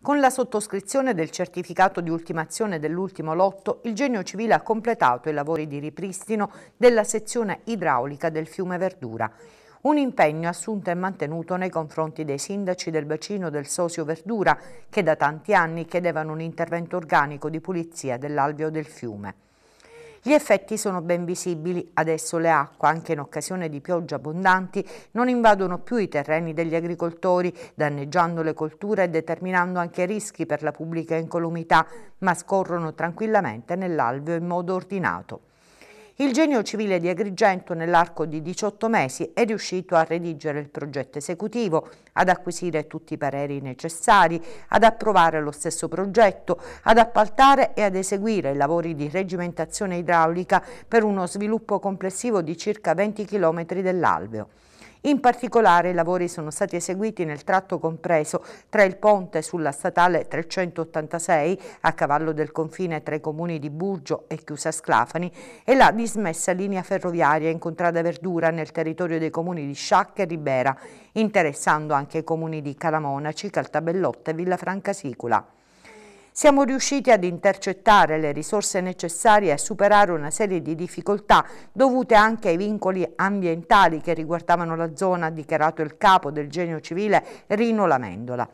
Con la sottoscrizione del certificato di ultimazione dell'ultimo lotto, il Genio Civile ha completato i lavori di ripristino della sezione idraulica del fiume Verdura. Un impegno assunto e mantenuto nei confronti dei sindaci del bacino del Sosio Verdura, che da tanti anni chiedevano un intervento organico di pulizia dell'alveo del fiume. Gli effetti sono ben visibili, adesso le acque, anche in occasione di piogge abbondanti, non invadono più i terreni degli agricoltori, danneggiando le colture e determinando anche rischi per la pubblica incolumità, ma scorrono tranquillamente nell'alveo in modo ordinato. Il genio civile di Agrigento nell'arco di 18 mesi è riuscito a redigere il progetto esecutivo, ad acquisire tutti i pareri necessari, ad approvare lo stesso progetto, ad appaltare e ad eseguire i lavori di reggimentazione idraulica per uno sviluppo complessivo di circa 20 km dell'alveo. In particolare i lavori sono stati eseguiti nel tratto compreso tra il ponte sulla statale 386 a cavallo del confine tra i comuni di Burgio e Chiusa Sclafani e la dismessa linea ferroviaria in contrada Verdura nel territorio dei comuni di Sciacca e Ribera, interessando anche i comuni di Calamonaci, Caltabellotta e Villafranca Sicula. Siamo riusciti ad intercettare le risorse necessarie a superare una serie di difficoltà dovute anche ai vincoli ambientali che riguardavano la zona, ha dichiarato il capo del genio civile Rino Lamendola.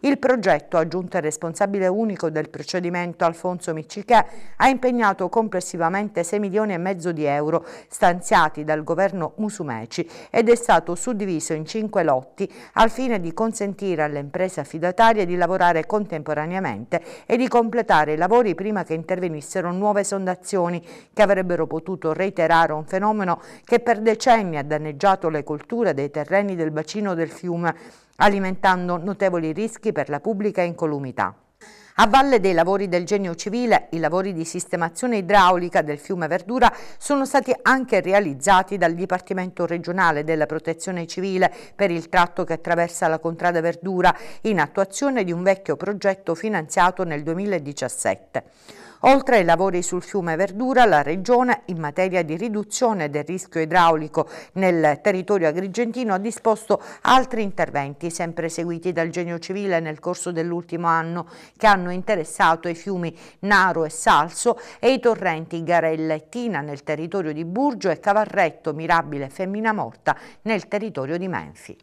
Il progetto, aggiunto il responsabile unico del procedimento Alfonso Miccichè, ha impegnato complessivamente 6 milioni e mezzo di euro stanziati dal governo Musumeci ed è stato suddiviso in 5 lotti al fine di consentire alle imprese affidatarie di lavorare contemporaneamente e di completare i lavori prima che intervenissero nuove sondazioni che avrebbero potuto reiterare un fenomeno che per decenni ha danneggiato le colture dei terreni del bacino del fiume alimentando notevoli rischi per la pubblica incolumità. A valle dei lavori del genio civile, i lavori di sistemazione idraulica del fiume Verdura sono stati anche realizzati dal Dipartimento regionale della protezione civile per il tratto che attraversa la contrada Verdura in attuazione di un vecchio progetto finanziato nel 2017. Oltre ai lavori sul fiume Verdura, la Regione, in materia di riduzione del rischio idraulico nel territorio agrigentino, ha disposto altri interventi, sempre seguiti dal Genio Civile nel corso dell'ultimo anno, che hanno interessato i fiumi Naro e Salso e i torrenti Garella e Tina nel territorio di Burgio e Cavarretto, Mirabile e Femmina Morta nel territorio di Menfi.